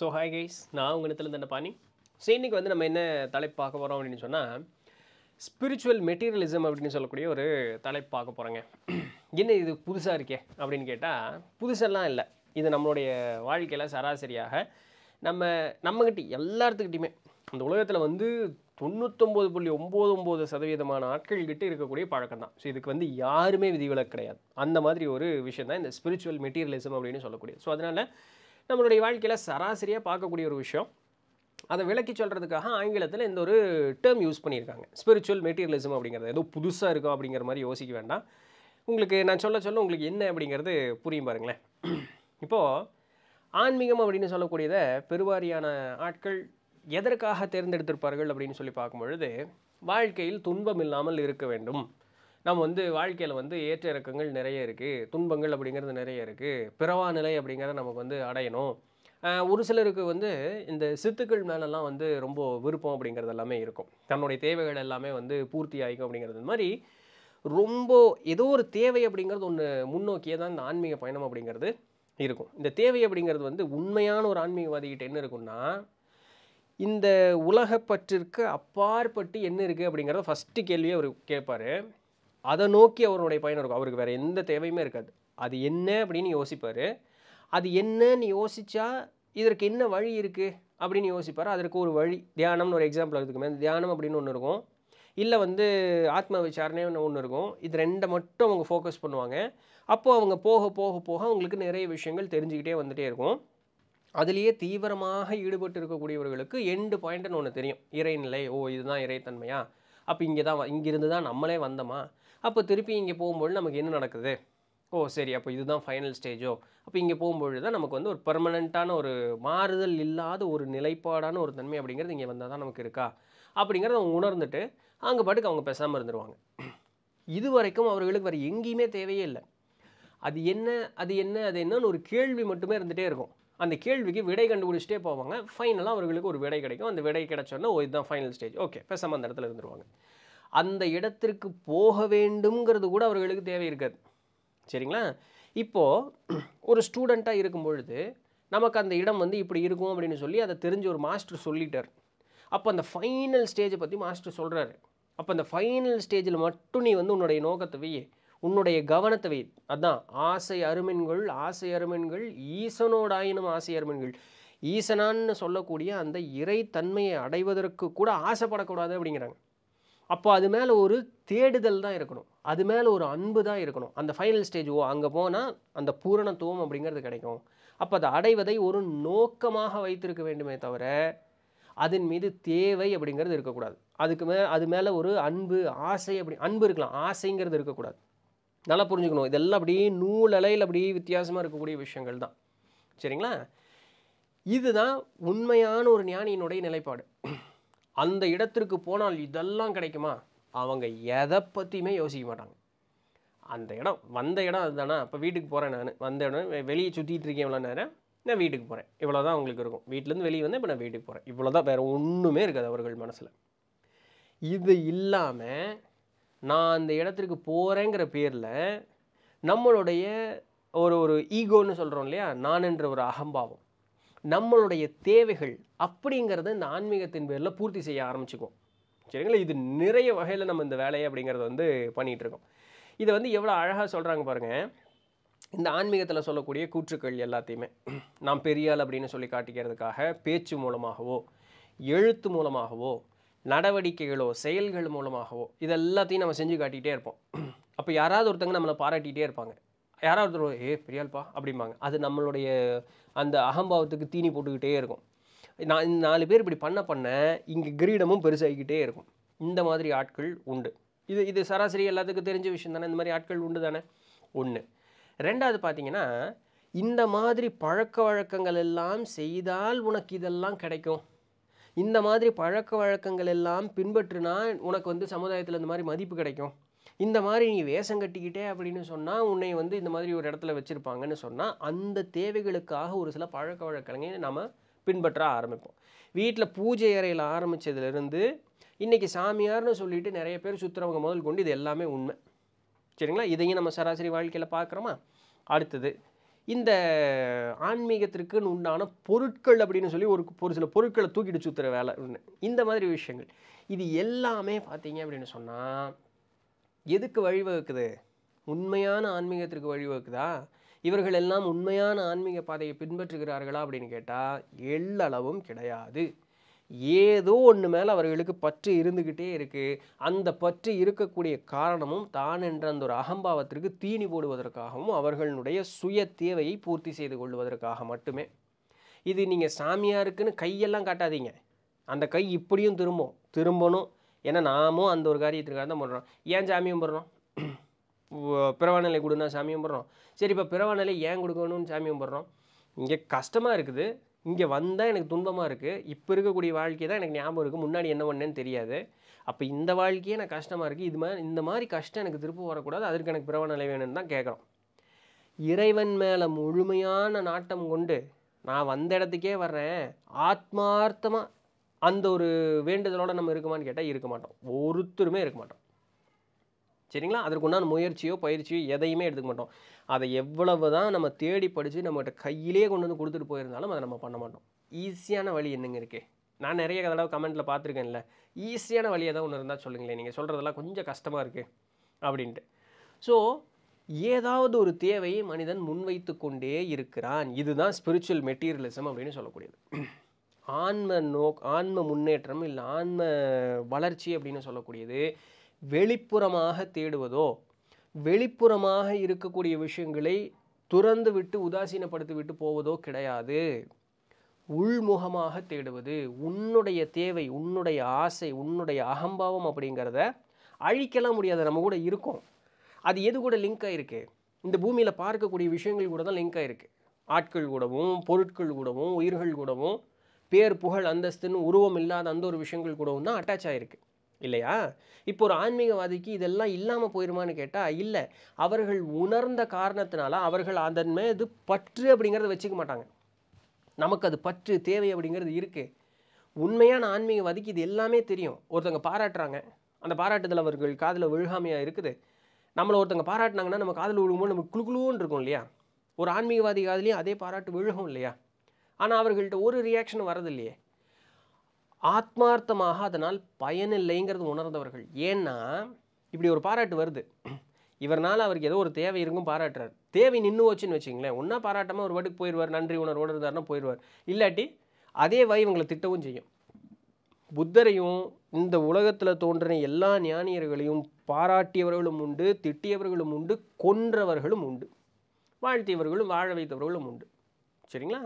so hi guys நான் உங்கள் இடத்துல தண்டை பாணி ஸோ இன்றைக்கி வந்து நம்ம என்ன தலைப்பு பார்க்க போகிறோம் அப்படின்னு சொன்னால் ஸ்பிரிச்சுவல் மெட்டீரியலிசம் அப்படின்னு சொல்லக்கூடிய ஒரு தலைப்பு பார்க்க போகிறோங்க என்ன இது புதுசாக இருக்கே அப்படின்னு கேட்டால் புதுசெல்லாம் இல்லை இது நம்மளுடைய வாழ்க்கையில் சராசரியாக நம்ம நம்மக்கிட்ட எல்லாத்துக்கிட்டையுமே இந்த உலகத்தில் வந்து தொண்ணூத்தொம்பது புள்ளி ஒம்பது ஒம்பது சதவீதமான ஆட்கள் ஆட்கள்கிட்ட இருக்கக்கூடிய பழக்கம் தான் ஸோ இதுக்கு வந்து யாருமே விதிவிலக்கு கிடையாது அந்த மாதிரி ஒரு விஷயம் தான் இந்த ஸ்பிரிச்சுவல் மெட்டீரியலிசம் அப்படின்னு சொல்லக்கூடிய ஸோ அதனால் நம்மளுடைய வாழ்க்கையில் சராசரியாக பார்க்கக்கூடிய ஒரு விஷயம் அதை விளக்கி சொல்கிறதுக்காக ஆங்கிலத்தில் இந்த ஒரு டேர்ம் யூஸ் பண்ணியிருக்காங்க ஸ்பிரிச்சுவல் மெட்டீரியலிசம் அப்படிங்கிறது ஏதோ புதுசாக இருக்கும் அப்படிங்கிற மாதிரி யோசிக்க வேண்டாம் உங்களுக்கு நான் சொல்ல சொல்ல உங்களுக்கு என்ன அப்படிங்கிறது புரியும் பாருங்களேன் இப்போது ஆன்மீகம் அப்படின்னு சொல்லக்கூடியதை பெருவாரியான ஆட்கள் எதற்காக தேர்ந்தெடுத்திருப்பார்கள் அப்படின்னு சொல்லி பார்க்கும்பொழுது வாழ்க்கையில் துன்பம் இல்லாமல் இருக்க வேண்டும் நம்ம வந்து வாழ்க்கையில் வந்து ஏற்ற இறக்கங்கள் நிறைய இருக்குது துன்பங்கள் அப்படிங்கிறது நிறைய இருக்குது பிறவா நிலை அப்படிங்கிறத நமக்கு வந்து அடையணும் ஒரு சிலருக்கு வந்து இந்த சித்துக்கள் மேலெல்லாம் வந்து ரொம்ப விருப்பம் அப்படிங்கிறது எல்லாமே இருக்கும் தன்னுடைய தேவைகள் எல்லாமே வந்து பூர்த்தி ஆகிக்கும் அப்படிங்கிறது மாதிரி ரொம்ப ஏதோ ஒரு தேவை அப்படிங்கிறது ஒன்று முன்னோக்கியே தான் இந்த ஆன்மீக பயணம் அப்படிங்கிறது இருக்கும் இந்த தேவை அப்படிங்கிறது வந்து உண்மையான ஒரு ஆன்மீகவாதிகிட்ட என்ன இருக்குன்னா இந்த உலகப்பற்றிற்கு அப்பாற்பட்டு என்ன இருக்குது அப்படிங்கிறத ஃபஸ்ட்டு கேள்வியே அவர் கேட்பார் அதை நோக்கி அவருடைய பயணம் இருக்கும் அவருக்கு வேறு எந்த தேவையுமே இருக்காது அது என்ன அப்படின்னு யோசிப்பார் அது என்னன்னு யோசித்தா இதற்கு என்ன வழி இருக்குது அப்படின்னு யோசிப்பார் அதற்கு ஒரு வழி தியானம்னு ஒரு எக்ஸாம்பிள் எடுத்துக்கோமே தியானம் அப்படின்னு ஒன்று இருக்கும் இல்லை வந்து ஆத்ம விசாரணைன்னு ஒன்று இருக்கும் இது ரெண்டை மட்டும் அவங்க ஃபோக்கஸ் பண்ணுவாங்க அப்போது அவங்க போக போக போக அவங்களுக்கு நிறைய விஷயங்கள் தெரிஞ்சுக்கிட்டே வந்துகிட்டே இருக்கும் அதுலேயே தீவிரமாக ஈடுபட்டு இருக்கக்கூடியவர்களுக்கு எண்டு பாயிண்ட்டுன்னு ஒன்று தெரியும் இறைநிலை ஓ இதுதான் இறைத்தன்மையா அப்போ இங்கே தான் இங்கிருந்து தான் நம்மளே வந்தோமா அப்போ திருப்பி இங்கே போகும்போது நமக்கு என்ன நடக்குது ஓ சரி அப்போ இதுதான் ஃபைனல் ஸ்டேஜோ அப்போ இங்கே போகும்பொழுது தான் நமக்கு வந்து ஒரு பர்மனெண்ட்டான ஒரு மாறுதல் இல்லாத ஒரு நிலைப்பாடான ஒரு தன்மை அப்படிங்கிறது இங்கே வந்தால் தான் நமக்கு இருக்கா அப்படிங்கிறத அவங்க உணர்ந்துட்டு அங்கே பாட்டுக்கு அவங்க பேசாமல் இருந்துருவாங்க இது வரைக்கும் அவர்களுக்கு வேறு எங்கேயுமே தேவையே இல்லை அது என்ன அது என்ன அது என்னன்னு ஒரு கேள்வி மட்டுமே இருந்துகிட்டே இருக்கும் அந்த கேள்விக்கு விடை கண்டுபிடிச்சிட்டே போவாங்க ஃபைனலாக அவர்களுக்கு ஒரு விடை கிடைக்கும் அந்த விடை கிடைச்சோன்னா இதுதான் ஃபைனல் ஸ்டேஜ் ஓகே பேசாமல் அந்த இடத்துல இருந்துருவாங்க அந்த இடத்திற்கு போக வேண்டும்ங்கிறது கூட அவர்களுக்கு தேவை இருக்காது சரிங்களா இப்போது ஒரு ஸ்டூடெண்ட்டாக இருக்கும் பொழுது நமக்கு அந்த இடம் வந்து இப்படி இருக்கும் அப்படின்னு சொல்லி அதை தெரிஞ்ச ஒரு மாஸ்டர் சொல்லிட்டார் அப்போ அந்த ஃபைனல் ஸ்டேஜை பற்றி மாஸ்டர் சொல்கிறாரு அப்போ அந்த ஃபைனல் ஸ்டேஜில் மட்டும் நீ வந்து உன்னுடைய நோக்கத்தை வை உன்னுடைய கவனத்தை வை அதான் ஆசை அருமென்கள் ஆசை அருமென்கள் ஈசனோடாயினும் ஆசை அருமென்கள் ஈசனான்னு சொல்லக்கூடிய அந்த இறை தன்மையை அடைவதற்கு கூட ஆசைப்படக்கூடாது அப்படிங்கிறாங்க அப்போ அது மேலே ஒரு தேடுதல் தான் இருக்கணும் அது மேலே ஒரு அன்பு தான் இருக்கணும் அந்த ஃபைனல் ஸ்டேஜ் ஓ அங்கே போனால் அந்த பூரணத்துவம் அப்படிங்கிறது கிடைக்கும் அப்போ அதை அடைவதை ஒரு நோக்கமாக வைத்திருக்க வேண்டுமே தவிர அதன் மீது தேவை அப்படிங்கிறது இருக்கக்கூடாது அதுக்கு மே அது மேலே ஒரு அன்பு ஆசை அப்படி அன்பு இருக்கலாம் ஆசைங்கிறது இருக்கக்கூடாது நல்லா புரிஞ்சுக்கணும் இதெல்லாம் அப்படியே நூலலையில் அப்படியே வித்தியாசமாக இருக்கக்கூடிய விஷயங்கள் தான் சரிங்களா இதுதான் உண்மையான ஒரு ஞானியினுடைய நிலைப்பாடு அந்த இடத்திற்கு போனால் இதெல்லாம் கிடைக்குமா அவங்க எதை பற்றியுமே யோசிக்க மாட்டாங்க அந்த இடம் வந்த இடம் அதுதானா இப்போ வீட்டுக்கு போகிறேன் நான் வந்த இடம் வெளியே சுற்றிட்டு இருக்கேன் இவ்வளோ நேரம் நான் வீட்டுக்கு போகிறேன் இவ்வளோ தான் அவங்களுக்கு இருக்கும் வீட்டிலேருந்து வெளியே வந்து இப்போ நான் வீட்டுக்கு போகிறேன் இவ்வளோ தான் வேறு ஒன்றுமே இருக்காது அவர்கள் மனசில் இது இல்லாமல் நான் அந்த இடத்திற்கு போகிறேங்கிற பேரில் நம்மளுடைய ஒரு ஒரு ஈகோன்னு சொல்கிறோம் இல்லையா நான் என்ற ஒரு அகம்பாவம் நம்மளுடைய தேவைகள் அப்படிங்கிறத இந்த ஆன்மீகத்தின் பேரில் பூர்த்தி செய்ய ஆரம்பிச்சுக்குவோம் சரிங்களா இது நிறைய வகையில் நம்ம இந்த வேலையை அப்படிங்கிறத வந்து பண்ணிகிட்ருக்கோம் இதை வந்து எவ்வளோ அழகாக சொல்கிறாங்க பாருங்கள் இந்த ஆன்மீகத்தில் சொல்லக்கூடிய கூற்றுக்கள் எல்லாத்தையுமே நாம் பெரியாள் அப்படின்னு சொல்லி காட்டிக்கிறதுக்காக பேச்சு மூலமாகவோ எழுத்து மூலமாகவோ நடவடிக்கைகளோ செயல்கள் மூலமாகவோ இதெல்லாத்தையும் நம்ம செஞ்சு காட்டிகிட்டே இருப்போம் அப்போ யாராவது ஒருத்தங்க நம்மளை பாராட்டிகிட்டே இருப்பாங்க யாராவது ஏ பெரியாள்ப்பா அப்படிம்பாங்க அது நம்மளுடைய அந்த அகம்பாவத்துக்கு தீனி போட்டுக்கிட்டே இருக்கும் நான் நாலு பேர் இப்படி பண்ண பண்ண இங்கே கிரீடமும் பெருசாகிக்கிட்டே இருக்கும் இந்த மாதிரி ஆட்கள் உண்டு இது இது சராசரி எல்லாத்துக்கும் தெரிஞ்ச விஷயம் தானே இந்த மாதிரி ஆட்கள் உண்டு தானே ஒன்று ரெண்டாவது பார்த்தீங்கன்னா இந்த மாதிரி பழக்க வழக்கங்கள் எல்லாம் செய்தால் உனக்கு இதெல்லாம் கிடைக்கும் இந்த மாதிரி பழக்க வழக்கங்கள் எல்லாம் பின்பற்றினா உனக்கு வந்து சமுதாயத்தில் இந்த மாதிரி மதிப்பு கிடைக்கும் இந்த மாதிரி நீ வேஷம் கட்டிக்கிட்டே அப்படின்னு சொன்னால் உன்னை வந்து இந்த மாதிரி ஒரு இடத்துல வச்சுருப்பாங்கன்னு சொன்னால் அந்த தேவைகளுக்காக ஒரு சில பழக்க வழக்கங்களை நம்ம பின்பற்ற ஆரம்பிப்போம் வீட்டில் பூஜை அறையில் ஆரம்பித்ததுலேருந்து இன்றைக்கி சாமியார்னு சொல்லிட்டு நிறைய பேர் சுற்றுறவங்க முதல் கொண்டு இது எல்லாமே உண்மை சரிங்களா இதையும் நம்ம சராசரி வாழ்க்கையில் பார்க்குறோமா அடுத்தது இந்த ஆன்மீகத்திற்குன்னு உண்டான பொருட்கள் அப்படின்னு சொல்லி ஒரு ஒரு சில பொருட்களை தூக்கிட்டு சுற்றுற வேலை இந்த மாதிரி விஷயங்கள் இது எல்லாமே பார்த்தீங்க அப்படின்னு சொன்னால் எதுக்கு வழிவகுக்குது உண்மையான ஆன்மீகத்திற்கு வழிவகுக்குதா இவர்கள் எல்லாம் உண்மையான ஆன்மீக பாதையை பின்பற்றுகிறார்களா அப்படின்னு கேட்டால் எள்ளளவும் கிடையாது ஏதோ ஒன்று மேலே அவர்களுக்கு பற்று இருந்துக்கிட்டே இருக்குது அந்த பற்று இருக்கக்கூடிய காரணமும் தான் என்ற அந்த ஒரு அகம்பாவத்திற்கு தீனி போடுவதற்காகவும் அவர்களுடைய சுய தேவையை பூர்த்தி செய்து கொள்வதற்காக மட்டுமே இது நீங்கள் சாமியாருக்குன்னு கையெல்லாம் காட்டாதீங்க அந்த கை இப்படியும் திரும்பும் திரும்பணும் ஏன்னா நாமும் அந்த ஒரு காரியத்திற்காக தான் பண்ணுறோம் ஏன் சாமியும் போடுறோம் பிறவாநிலை கொடுனா சாமியும் போடுறோம் சரி இப்போ பிறவாநிலை ஏன் கொடுக்கணும்னு சாமியும் போடுறோம் இங்கே கஷ்டமாக இருக்குது இங்கே வந்தால் எனக்கு துன்பமாக இருக்குது இப்போ இருக்கக்கூடிய வாழ்க்கை தான் எனக்கு ஞாபகம் இருக்குது முன்னாடி என்ன பண்ணேன்னு தெரியாது அப்போ இந்த வாழ்க்கையே எனக்கு கஷ்டமாக இருக்குது இது மாதிரி இந்த மாதிரி கஷ்டம் எனக்கு திருப்பம் வரக்கூடாது அதற்கு எனக்கு பிறவாநிலை வேணும்னு தான் கேட்குறோம் இறைவன் மேலே முழுமையான நாட்டம் கொண்டு நான் வந்த இடத்துக்கே வர்றேன் ஆத்மார்த்தமாக அந்த ஒரு வேண்டுதலோடு நம்ம இருக்குமான்னு கேட்டால் இருக்க மாட்டோம் ஒருத்தருமே இருக்க மாட்டோம் சரிங்களா அதற்கு உண்டான முயற்சியோ பயிற்சியோ எதையுமே எடுத்துக்க மாட்டோம் அதை எவ்வளவு தான் நம்ம தேடி படித்து நம்மகிட்ட கையிலே கொண்டு வந்து கொடுத்துட்டு போயிருந்தாலும் அதை நம்ம பண்ண மாட்டோம் ஈஸியான வழி என்னங்க இருக்கே நான் நிறைய தடவை கமெண்ட்டில் பார்த்துருக்கேன்ல ஈஸியான வழி ஏதாவது ஒன்று இருந்தால் சொல்லுங்களேன் நீங்கள் சொல்கிறதெல்லாம் கொஞ்சம் கஷ்டமாக இருக்குது அப்படின்ட்டு ஸோ ஏதாவது ஒரு தேவையை மனிதன் முன்வைத்து கொண்டே இருக்கிறான் இதுதான் ஸ்பிரிச்சுவல் மெட்டீரியலிசம் அப்படின்னு சொல்லக்கூடியது ஆன்ம நோக் ஆன்ம முன்னேற்றம் இல்லை ஆன்ம வளர்ச்சி அப்படின்னு சொல்லக்கூடியது வெளிப்புறமாக தேடுவதோ வெளிப்புறமாக இருக்கக்கூடிய விஷயங்களை துறந்து விட்டு உதாசீனப்படுத்தி விட்டு போவதோ கிடையாது உள்முகமாக தேடுவது உன்னுடைய தேவை உன்னுடைய ஆசை உன்னுடைய அகம்பாவம் அப்படிங்கிறத அழிக்கலாம் முடியாது நம்ம கூட இருக்கும் அது எது கூட லிங்க் ஆகிருக்கு இந்த பூமியில் பார்க்கக்கூடிய விஷயங்கள் கூட தான் லிங்க் ஆகிருக்கு ஆட்கள் கூடவும் பொருட்கள் கூடவும் உயிர்கள் கூடவும் பேர் புகழ் அந்தஸ்துன்னு உருவம் இல்லாத அந்த ஒரு விஷயங்கள் கூடவும் தான் அட்டாச் ஆகிருக்கு இல்லையா இப்போ ஒரு ஆன்மீகவாதிக்கு இதெல்லாம் இல்லாமல் போயிருமான்னு கேட்டால் இல்லை அவர்கள் உணர்ந்த காரணத்தினால அவர்கள் அதன் மீது பற்று அப்படிங்கிறத வச்சுக்க மாட்டாங்க நமக்கு அது பற்று தேவை அப்படிங்கிறது இருக்குது உண்மையான ஆன்மீகவாதிக்கு இது எல்லாமே தெரியும் ஒருத்தவங்க பாராட்டுறாங்க அந்த பாராட்டுதல் அவர்கள் காதில் விழுகாமையாக இருக்குது நம்மளை ஒருத்தவங்க பாராட்டினாங்கன்னா நம்ம காதில் விழுகும்போது நமக்கு குழுக்குழுன்னு இருக்கும் இல்லையா ஒரு ஆன்மீகவாதி காதலையும் அதே பாராட்டு விழுகும் இல்லையா ஆனால் அவர்கள்ட்ட ஒரு ரியாக்ஷன் வரதில்லையே ஆத்மார்த்தமாக அதனால் பயனில்லைங்கிறது உணர்ந்தவர்கள் ஏன்னா இப்படி ஒரு பாராட்டு வருது இவர்னால் அவருக்கு ஏதோ ஒரு தேவை இருக்கும் பாராட்டுறார் தேவை நின்று வச்சுன்னு வச்சிங்களேன் ஒன்றா பாராட்டமாக ஒரு வாட்டுக்கு போயிடுவார் நன்றி உணர்வோடு இருந்தார்னா போயிடுவார் இல்லாட்டி அதே வாய் இவங்களை திட்டவும் செய்யும் புத்தரையும் இந்த உலகத்தில் தோன்றின எல்லா ஞானியர்களையும் பாராட்டியவர்களும் உண்டு திட்டியவர்களும் உண்டு கொன்றவர்களும் உண்டு வாழ்த்தியவர்களும் வாழ வைத்தவர்களும் உண்டு சரிங்களா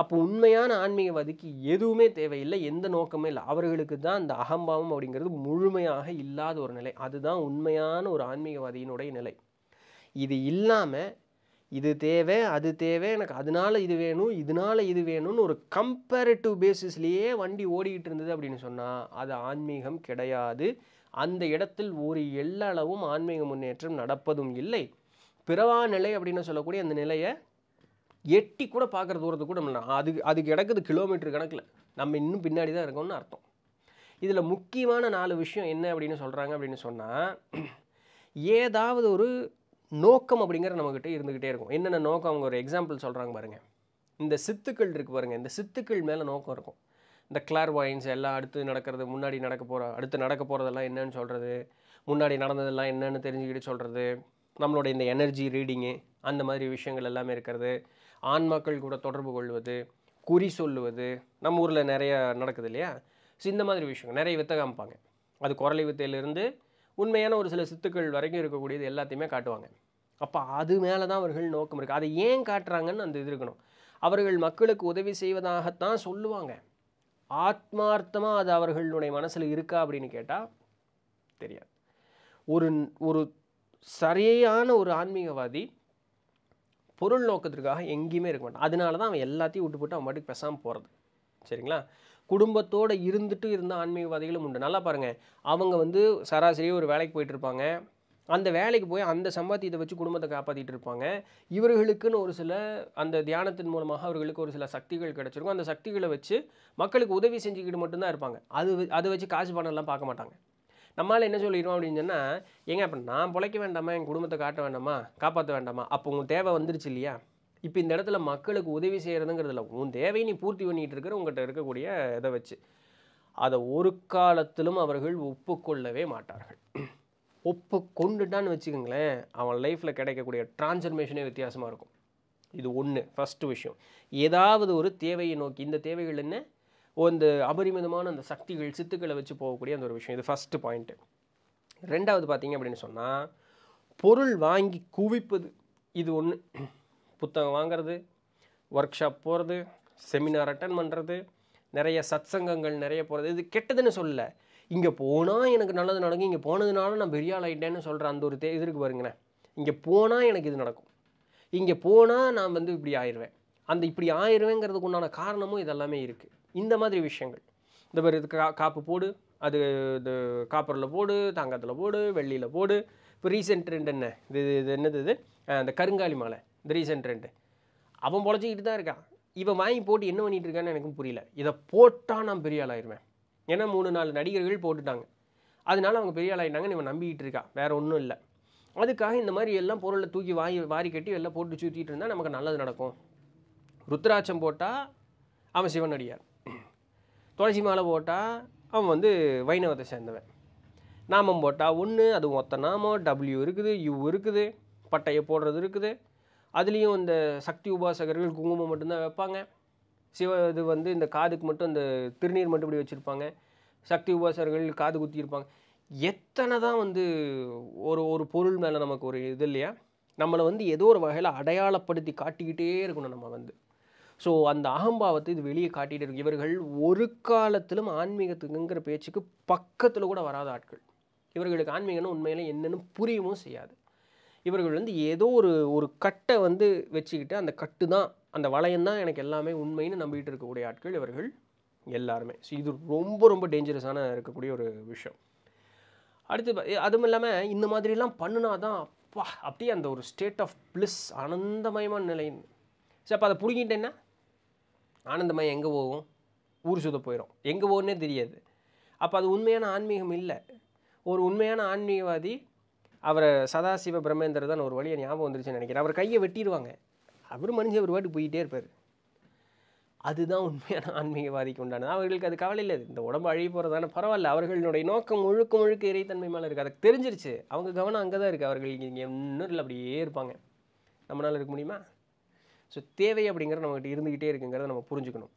அப்போ உண்மையான ஆன்மீகவாதிக்கு எதுவுமே தேவையில்லை எந்த நோக்கமும் இல்லை அவர்களுக்கு தான் அந்த அகம்பாவம் அப்படிங்கிறது முழுமையாக இல்லாத ஒரு நிலை அதுதான் உண்மையான ஒரு ஆன்மீகவாதியினுடைய நிலை இது இல்லாமல் இது தேவை அது தேவை எனக்கு அதனால இது வேணும் இதனால இது வேணும்னு ஒரு கம்பேரிட்டிவ் பேசிஸ்லேயே வண்டி ஓடிக்கிட்டு இருந்தது அப்படின்னு சொன்னால் அது ஆன்மீகம் கிடையாது அந்த இடத்தில் ஒரு எல்லளவும் ஆன்மீக முன்னேற்றம் நடப்பதும் இல்லை பிறவா நிலை அப்படின்னு சொல்லக்கூடிய அந்த நிலையை எட்டி கூட பார்க்குற தூரத்தை கூட நம்ம அதுக்கு அதுக்கு கிடக்குது கிலோமீட்டர் கணக்கில் நம்ம இன்னும் பின்னாடி தான் இருக்கோம்னு அர்த்தம் இதில் முக்கியமான நாலு விஷயம் என்ன அப்படின்னு சொல்கிறாங்க அப்படின்னு சொன்னால் ஏதாவது ஒரு நோக்கம் அப்படிங்கிற நம்மக்கிட்ட இருந்துக்கிட்டே இருக்கும் என்னென்ன நோக்கம் அவங்க ஒரு எக்ஸாம்பிள் சொல்கிறாங்க பாருங்கள் இந்த சித்துக்கள் இருக்குது பாருங்கள் இந்த சித்துக்கள் மேலே நோக்கம் இருக்கும் இந்த கிளார் வாயின்ஸ் எல்லாம் அடுத்து நடக்கிறது முன்னாடி நடக்க போகிற அடுத்து நடக்க போகிறதெல்லாம் என்னன்னு சொல்கிறது முன்னாடி நடந்ததெல்லாம் என்னென்னு தெரிஞ்சுக்கிட்டு சொல்கிறது நம்மளோட இந்த எனர்ஜி ரீடிங்கு அந்த மாதிரி விஷயங்கள் எல்லாமே இருக்கிறது ஆன்மாக்கள் கூட தொடர்பு கொள்வது குறி சொல்லுவது நம்ம ஊரில் நிறைய நடக்குது இல்லையா ஸோ இந்த மாதிரி விஷயங்கள் நிறைய வித்த காமிப்பாங்க அது குரலை வித்தையிலிருந்து உண்மையான ஒரு சில சித்துக்கள் வரைக்கும் இருக்கக்கூடியது எல்லாத்தையுமே காட்டுவாங்க அப்போ அது மேலே தான் அவர்கள் நோக்கம் இருக்குது அதை ஏன் காட்டுறாங்கன்னு அந்த இது இருக்கணும் அவர்கள் மக்களுக்கு உதவி செய்வதாகத்தான் சொல்லுவாங்க ஆத்மார்த்தமாக அது அவர்களுடைய மனசில் இருக்கா அப்படின்னு கேட்டால் தெரியாது ஒரு ஒரு சரியான ஒரு ஆன்மீகவாதி பொருள் நோக்கத்திற்காக எங்கேயுமே இருக்க மாட்டான் அதனால தான் அவன் எல்லாத்தையும் விட்டு போட்டு அவன் பாட்டுக்கு பெசாமல் போகிறது சரிங்களா குடும்பத்தோடு இருந்துட்டு இருந்த ஆன்மீகவாதிகளும் உண்டு நல்லா பாருங்கள் அவங்க வந்து சராசரியாக ஒரு வேலைக்கு போயிட்டுருப்பாங்க அந்த வேலைக்கு போய் அந்த சம்பாத்தியத்தை வச்சு குடும்பத்தை காப்பாற்றிட்டு இருப்பாங்க இவர்களுக்குன்னு ஒரு சில அந்த தியானத்தின் மூலமாக அவர்களுக்கு ஒரு சில சக்திகள் கிடச்சிருக்கும் அந்த சக்திகளை வச்சு மக்களுக்கு உதவி செஞ்சுக்கிட்டு மட்டும்தான் இருப்பாங்க அது அதை வச்சு காசு பணம்லாம் பார்க்க மாட்டாங்க நம்மளால் என்ன சொல்லிடுவோம் அப்படின்னு சொன்னால் ஏங்க இப்போ நான் பிழைக்க வேண்டாமா என் குடும்பத்தை காட்ட வேண்டாமா காப்பாற்ற வேண்டாமா அப்போ உங்கள் தேவை வந்துருச்சு இல்லையா இப்போ இந்த இடத்துல மக்களுக்கு உதவி செய்கிறதுங்கிறதுல உன் தேவையை நீ பூர்த்தி பண்ணிகிட்டு இருக்கிற உங்கள்கிட்ட இருக்கக்கூடிய இதை வச்சு அதை ஒரு காலத்திலும் அவர்கள் ஒப்புக்கொள்ளவே மாட்டார்கள் ஒப்பு கொண்டுட்டான்னு வச்சுக்கோங்களேன் அவன் லைஃப்பில் கிடைக்கக்கூடிய டிரான்ஸ்ஃபர்மேஷனே வித்தியாசமாக இருக்கும் இது ஒன்று ஃபஸ்ட்டு விஷயம் ஏதாவது ஒரு தேவையை நோக்கி இந்த தேவைகள் என்ன இந்த அபரிமிதமான அந்த சக்திகள் சித்துக்களை வச்சு போகக்கூடிய அந்த ஒரு விஷயம் இது ஃபஸ்ட்டு பாயிண்ட்டு ரெண்டாவது பார்த்தீங்க அப்படின்னு சொன்னால் பொருள் வாங்கி குவிப்பது இது ஒன்று புத்தகம் வாங்கிறது ஒர்க் ஷாப் போகிறது செமினார் அட்டன் பண்ணுறது நிறைய சத்சங்கங்கள் நிறைய போகிறது இது கெட்டதுன்னு சொல்லலை இங்கே போனால் எனக்கு நல்லது நடக்கும் இங்கே போனதுனால நான் பெரிய ஆள் ஆகிட்டேன்னு சொல்கிற அந்த ஒரு தே இது இருக்குது பாருங்களேன் இங்கே போனால் எனக்கு இது நடக்கும் இங்கே போனால் நான் வந்து இப்படி ஆயிடுவேன் அந்த இப்படி ஆயிடுவேங்கிறதுக்கு உண்டான காரணமும் இதெல்லாமே இருக்குது இந்த மாதிரி விஷயங்கள் இந்த மாதிரி இது கா காப்பு போடு அது இது காப்பரில் போடு தங்கத்தில் போடு வெள்ளியில் போடு இப்போ ரீசெண்ட் ட்ரெண்ட் என்ன இது இது என்னது இது அந்த கருங்காலி மாலை இந்த ரீசெண்ட் ட்ரெண்டு அவன் பொழைச்சிக்கிட்டு தான் இருக்கான் இவன் வாங்கி போட்டு என்ன பண்ணிகிட்டு இருக்கான்னு எனக்கும் புரியல இதை போட்டால் நான் பெரிய ஆளாயிருவேன் ஏன்னா மூணு நாலு நடிகர்கள் போட்டுட்டாங்க அதனால அவங்க பெரிய ஆளாயிட்டாங்கன்னு இவன் நம்பிக்கிட்டு இருக்கான் வேறு ஒன்றும் இல்லை அதுக்காக இந்த மாதிரி எல்லாம் பொருளை தூக்கி வாங்கி வாரி கட்டி எல்லாம் போட்டு சுற்றிட்டு இருந்தால் நமக்கு நல்லது நடக்கும் ருத்ராட்சம் போட்டால் அவன் சிவனடியார் துளசி மாலை போட்டால் அவன் வந்து வைணவத்தை சேர்ந்தவன் நாமம் போட்டால் ஒன்று அது மொத்த நாமம் டபிள்யூ இருக்குது யூ இருக்குது பட்டையை போடுறது இருக்குது அதுலேயும் இந்த சக்தி உபாசகர்கள் குங்குமம் மட்டும்தான் வைப்பாங்க சிவ இது வந்து இந்த காதுக்கு மட்டும் இந்த திருநீர் மட்டும் இப்படி வச்சுருப்பாங்க சக்தி உபாசகர்கள் காது குத்தியிருப்பாங்க எத்தனை தான் வந்து ஒரு ஒரு பொருள் மேலே நமக்கு ஒரு இது இல்லையா நம்மளை வந்து ஏதோ ஒரு வகையில் அடையாளப்படுத்தி காட்டிக்கிட்டே இருக்கணும் நம்ம வந்து ஸோ அந்த அகம்பாவத்தை இது வெளியே காட்டிகிட்டு இருக்கு இவர்கள் ஒரு காலத்திலும் ஆன்மீகத்துக்குங்கிற பேச்சுக்கு பக்கத்தில் கூட வராத ஆட்கள் இவர்களுக்கு ஆன்மீகம்னு உண்மையில் என்னென்னு புரியவும் செய்யாது இவர்கள் வந்து ஏதோ ஒரு ஒரு கட்டை வந்து வச்சுக்கிட்டு அந்த கட்டு தான் அந்த வளையம் தான் எனக்கு எல்லாமே உண்மைன்னு நம்பிக்கிட்டு இருக்கக்கூடிய ஆட்கள் இவர்கள் எல்லாருமே ஸோ இது ரொம்ப ரொம்ப டேஞ்சரஸான இருக்கக்கூடிய ஒரு விஷயம் அடுத்து அதுவும் இல்லாமல் இந்த மாதிரிலாம் பண்ணினா தான் அப்பா அப்படியே அந்த ஒரு ஸ்டேட் ஆஃப் ப்ளஸ் ஆனந்தமயமான நிலைன்னு சரி அப்போ அதை பிடிக்கிட்டேன்னா ஆனந்தமாக எங்கே போகும் ஊர் சுத போயிடும் எங்கே போகுன்னே தெரியாது அப்போ அது உண்மையான ஆன்மீகம் இல்லை ஒரு உண்மையான ஆன்மீகவாதி அவரை சதாசிவ பிரம்மேந்திர தான் ஒரு வழியை ஞாபகம் வந்துருச்சுன்னு நினைக்கிறேன் அவர் கையை வெட்டிடுவாங்க அவர் மனுஷன் ஒரு வாட்டி போயிட்டே இருப்பார் அதுதான் உண்மையான ஆன்மீகவாதிக்கு உண்டானது அவர்களுக்கு அது கவலை இல்லை இந்த உடம்பு அழி போகிறதான பரவாயில்ல அவர்களுடைய நோக்கம் முழுக்க முழுக்க இறைத்தன்மை மேலே இருக்குது அதை தெரிஞ்சிருச்சு அவங்க கவனம் அங்கே தான் இருக்குது அவர்கள் இங்கே இன்னொரு அப்படியே இருப்பாங்க நம்மளால் இருக்க முடியுமா ஸோ தேவை அப்படிங்கிறது நம்மகிட்ட இருந்துக்கிட்டே இருக்குங்கிறத நம்ம புரிஞ்சுக்கணும்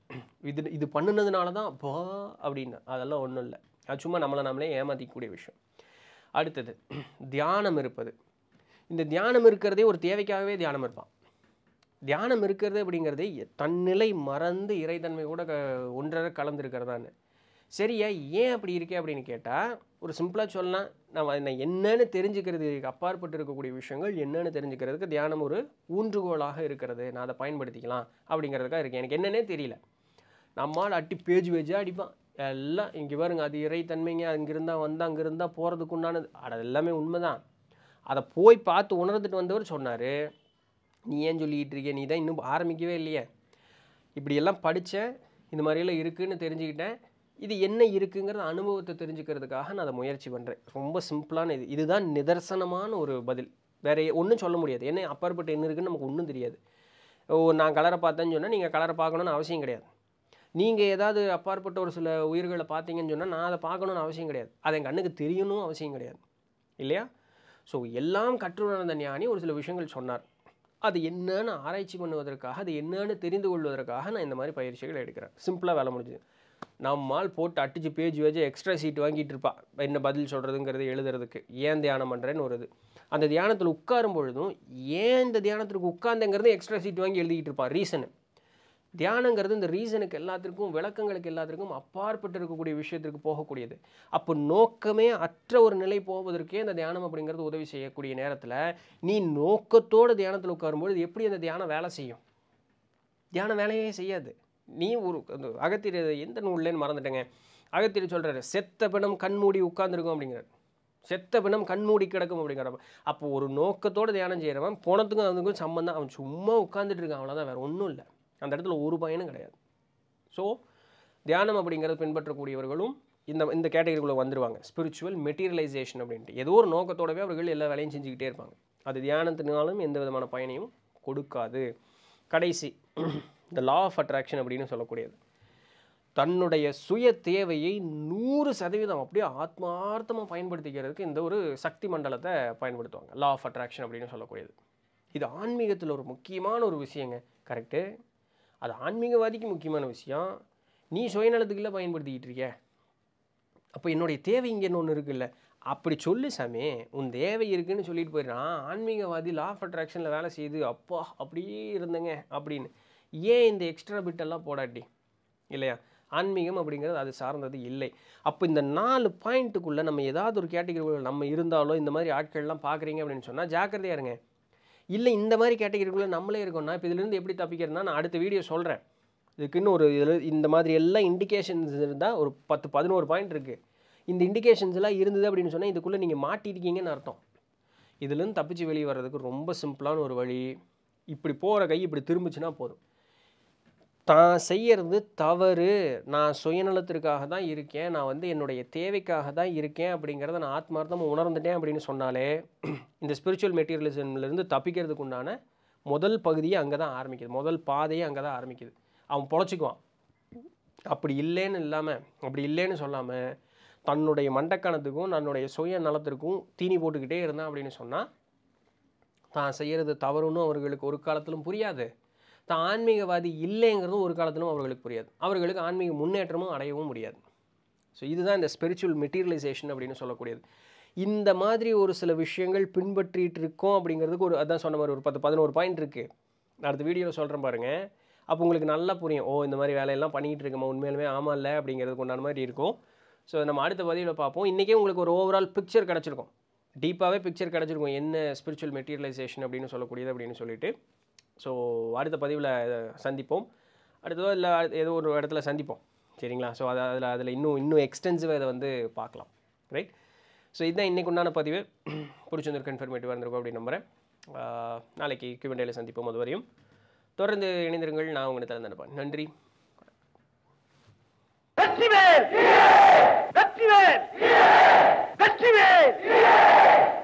இது இது பண்ணுனதுனால தான் பா அப்படின்னு அதெல்லாம் ஒன்றும் இல்லை அது சும்மா நம்மளை நம்மளே ஏமாற்றிக்கக்கூடிய விஷயம் அடுத்தது தியானம் இருப்பது இந்த தியானம் இருக்கிறதே ஒரு தேவைக்காகவே தியானம் இருப்பான் தியானம் இருக்கிறது அப்படிங்கிறதே தன்னிலை மறந்து இறைத்தன்மை கூட க ஒன்றரை கலந்துருக்கிறதான்னு சரியா ஏன் அப்படி இருக்கே அப்படின்னு கேட்டால் ஒரு சிம்பிளாக சொல்லலாம் நம்ம என்ன என்னன்னு தெரிஞ்சுக்கிறதுக்கு அப்பாற்பட்டு இருக்கக்கூடிய விஷயங்கள் என்னென்னு தெரிஞ்சுக்கிறதுக்கு தியானம் ஒரு ஊன்றுகோலாக இருக்கிறது நான் அதை பயன்படுத்திக்கலாம் அப்படிங்கிறதுக்காக இருக்கேன் எனக்கு என்னென்னே தெரியல நம்மால் அட்டி பேஜ் பேஜாக அடிப்பான் எல்லாம் இங்கே பாருங்க அது இறைத்தன்மைங்க அங்கிருந்தால் வந்தால் இருந்தால் போகிறதுக்கு உண்டானது அது எல்லாமே உண்மை தான் அதை போய் பார்த்து உணர்ந்துட்டு வந்தவர் சொன்னார் நீ ஏன் சொல்லிக்கிட்டு இருக்கிய நீ தான் இன்னும் ஆரம்பிக்கவே இல்லையே இப்படியெல்லாம் படித்தேன் இந்த மாதிரியெல்லாம் இருக்குதுன்னு தெரிஞ்சுக்கிட்டேன் இது என்ன இருக்குங்கிற அனுபவத்தை தெரிஞ்சுக்கிறதுக்காக நான் அதை முயற்சி பண்ணுறேன் ரொம்ப சிம்பிளான இது இதுதான் நிதர்சனமான ஒரு பதில் வேற ஒன்றும் சொல்ல முடியாது என்ன அப்பாற்பட்டு என்ன இருக்குன்னு நமக்கு ஒன்றும் தெரியாது ஓ நான் கலரை பார்த்தேன்னு சொன்னால் நீங்கள் கலரை பார்க்கணுன்னு அவசியம் கிடையாது நீங்கள் ஏதாவது அப்பாற்பட்ட ஒரு சில உயிர்களை பார்த்தீங்கன்னு சொன்னால் நான் அதை பார்க்கணுன்னு அவசியம் கிடையாது அது என் கண்ணுக்கு தெரியணும் அவசியம் கிடையாது இல்லையா ஸோ எல்லாம் கற்றுணர்ந்த ஞானி ஒரு சில விஷயங்கள் சொன்னார் அது என்னன்னு ஆராய்ச்சி பண்ணுவதற்காக அது என்னன்னு தெரிந்து கொள்வதற்காக நான் இந்த மாதிரி பயிற்சிகள் எடுக்கிறேன் சிம்பிளாக வேலை முடிஞ்சது நம்மால் போட்டு அட்டிச்சு பேஜ் வச்சு எக்ஸ்ட்ரா சீட் வாங்கிட்டு இருப்பா என்ன பதில் சொல்கிறதுங்கிறது எழுதுறதுக்கு ஏன் தியானம் பண்ணுறேன்னு ஒரு அந்த தியானத்தில் உட்காரும் பொழுதும் ஏன் இந்த தியானத்திற்கு உட்காந்துங்கிறது எக்ஸ்ட்ரா சீட் வாங்கி எழுதிக்கிட்டு இருப்பான் ரீசனு தியானங்கிறது இந்த ரீசனுக்கு எல்லாத்திற்கும் விளக்கங்களுக்கு எல்லாத்திற்கும் அப்பாற்பட்டு இருக்கக்கூடிய விஷயத்திற்கு போகக்கூடியது அப்போ நோக்கமே அற்ற ஒரு நிலை போவதற்கே இந்த தியானம் அப்படிங்கிறது உதவி செய்யக்கூடிய நேரத்தில் நீ நோக்கத்தோடு தியானத்தில் உட்காரும்பொழுது எப்படி அந்த தியானம் வேலை செய்யும் தியானம் வேலையே செய்யாது நீ ஒரு அகத்தியர் எந்த நூல்லேன்னு மறந்துட்டேங்க அகத்திரி சொல்கிறாரு செத்த பிணம் கண்மூடி உட்காந்துருக்கும் அப்படிங்கிறார் செத்த பிணம் கண்மூடி கிடக்கும் அப்படிங்கிறப்ப அப்போ ஒரு நோக்கத்தோடு தியானம் செய்கிறவன் போனத்துக்கும் அதுக்கும் சம்மந்தம் அவன் சும்மா உட்காந்துட்டு இருக்கான் அவ்வளோதான் வேறு ஒன்றும் இல்லை அந்த இடத்துல ஒரு பயனும் கிடையாது ஸோ தியானம் அப்படிங்கிறத பின்பற்றக்கூடியவர்களும் இந்த இந்த கேட்டகரிக்குள்ளே வந்துடுவாங்க ஸ்பிரிச்சுவல் மெட்டீரியலைசேஷன் அப்படின்ட்டு ஏதோ ஒரு நோக்கத்தோடவே அவர்கள் எல்லா வேலையும் செஞ்சுக்கிட்டே இருப்பாங்க அது தியானத்தினாலும் எந்த விதமான பயனையும் கொடுக்காது கடைசி இந்த லா ஆஃப் அட்ராக்ஷன் அப்படின்னு சொல்லக்கூடியது தன்னுடைய சுய தேவையை நூறு சதவீதம் அப்படியே ஆத்மார்த்தமாக பயன்படுத்திக்கிறதுக்கு இந்த ஒரு சக்தி மண்டலத்தை பயன்படுத்துவாங்க லா ஆஃப் அட்ராக்ஷன் அப்படின்னு சொல்லக்கூடியது இது ஆன்மீகத்தில் ஒரு முக்கியமான ஒரு விஷயங்க கரெக்டு அது ஆன்மீகவாதிக்கு முக்கியமான விஷயம் நீ சுயநலத்துக்குள்ளே பயன்படுத்திக்கிட்டு இருக்கிய அப்போ என்னுடைய தேவை இங்கேன்னு ஒன்று இருக்குல்ல அப்படி சொல்லு சாமி உன் தேவை இருக்குன்னு சொல்லிட்டு போயிடுறான் ஆன்மீகவாதி லா ஆஃப் அட்ராக்ஷனில் வேலை செய்து அப்பா அப்படியே இருந்தேங்க அப்படின்னு ஏன் இந்த எக்ஸ்ட்ரா பிட்டெல்லாம் போடாட்டி இல்லையா ஆன்மீகம் அப்படிங்கிறது அது சார்ந்தது இல்லை அப்போ இந்த நாலு பாயிண்ட்டுக்குள்ளே நம்ம ஏதாவது ஒரு கேட்டகிரிக்குள்ளே நம்ம இருந்தாலோ இந்த மாதிரி ஆட்கள்லாம் பார்க்குறீங்க அப்படின்னு சொன்னால் ஜாக்கிரதையாக இருங்க இல்லை இந்த மாதிரி கேட்டகிரிக்குள்ளே நம்மளே இருக்கோம்னா இப்போ இதுலேருந்து எப்படி தப்பிக்கிறதுனா நான் அடுத்த வீடியோ சொல்கிறேன் இதுக்குன்னு ஒரு இதில் இந்த மாதிரி எல்லாம் இண்டிகேஷன்ஸ் இருந்தால் ஒரு பத்து பதினோரு பாயிண்ட் இருக்குது இந்த இண்டிகேஷன்ஸ் எல்லாம் இருந்தது அப்படின்னு சொன்னால் இதுக்குள்ளே நீங்கள் மாட்டிருக்கீங்கன்னு அர்த்தம் இதுலேருந்து தப்பிச்சு வெளியே வர்றதுக்கு ரொம்ப சிம்பிளான ஒரு வழி இப்படி போகிற கை இப்படி திரும்பிச்சுன்னா போதும் தான் செய்யறது தவறு நான் சுயநலத்திற்காக தான் இருக்கேன் நான் வந்து என்னுடைய தேவைக்காக தான் இருக்கேன் அப்படிங்கிறத நான் ஆத்மார்த்தமாக உணர்ந்துட்டேன் அப்படின்னு சொன்னாலே இந்த ஸ்பிரிச்சுவல் மெட்டீரியலிசம்லேருந்து தப்பிக்கிறதுக்கு உண்டான முதல் பகுதியை அங்கே தான் ஆரம்பிக்குது முதல் பாதையே அங்கே தான் ஆரம்பிக்குது அவன் பொழைச்சிக்குவான் அப்படி இல்லைன்னு இல்லாமல் அப்படி இல்லைன்னு சொல்லாமல் தன்னுடைய மண்டக்கணத்துக்கும் தன்னுடைய சுய நலத்திற்கும் தீனி போட்டுக்கிட்டே இருந்தான் அப்படின்னு சொன்னால் தான் செய்கிறது தவறுன்னு அவர்களுக்கு ஒரு காலத்திலும் புரியாது தான் ஆன்மீகவாதி இல்லைங்கிறதும் ஒரு காலத்திலும் அவர்களுக்கு புரியாது அவர்களுக்கு ஆன்மீக முன்னேற்றமும் அடையவும் முடியாது ஸோ இதுதான் இந்த ஸ்பிரிச்சுவல் மெட்டீரியலைசேஷன் அப்படின்னு சொல்லக்கூடியது இந்த மாதிரி ஒரு சில விஷயங்கள் பின்பற்றிட்டு இருக்கோம் அப்படிங்கிறதுக்கு ஒரு அதான் சொன்ன மாதிரி ஒரு பத்து பதினோரு பாயிண்ட் இருக்குது நான் அடுத்த வீடியோவில் சொல்கிறேன் பாருங்கள் அப்போ உங்களுக்கு நல்லா புரியும் ஓ இந்த மாதிரி வேலையெல்லாம் பண்ணிகிட்டு இருக்கோமா உண்மையிலுமே ஆமாம் இல்லை அப்படிங்கிறதுக்கு உண்டான மாதிரி இருக்கும் ஸோ நம்ம அடுத்த பதிவில் பார்ப்போம் இன்றைக்கே உங்களுக்கு ஒரு ஓவரால் பிக்சர் கிடச்சிருக்கும் டீப்பாகவே பிக்சர் கிடச்சிருக்கும் என்ன ஸ்பிரிச்சுவல் மெட்டீரியலைசேஷன் அப்படின்னு சொல்லக்கூடியது அப்படின்னு சொல்லிட்டு ஸோ அடுத்த பதிவில் சந்திப்போம் அடுத்ததோ இல்லை ஏதோ ஒரு இடத்துல சந்திப்போம் சரிங்களா ஸோ அதை அதில் அதில் இன்னும் இன்னும் எக்ஸ்டென்சிவாக இதை வந்து பார்க்கலாம் ரைட் ஸோ இதுதான் இன்றைக்கு உண்டான பதிவு பிடிச்சிருந்துருக்கு இன்ஃபர்மேட்டிவாக இருந்திருக்கும் அப்படின்னு நம்புகிறேன் நாளைக்கு கியூபெண்டையில் சந்திப்போம் அதுவரையும் தொடர்ந்து இணைந்திருங்கள் நான் உங்களுக்கு திறந்திருப்பேன் நன்றி வெற்றிவேல் வெற்றிவேல் வெற்றிவேல்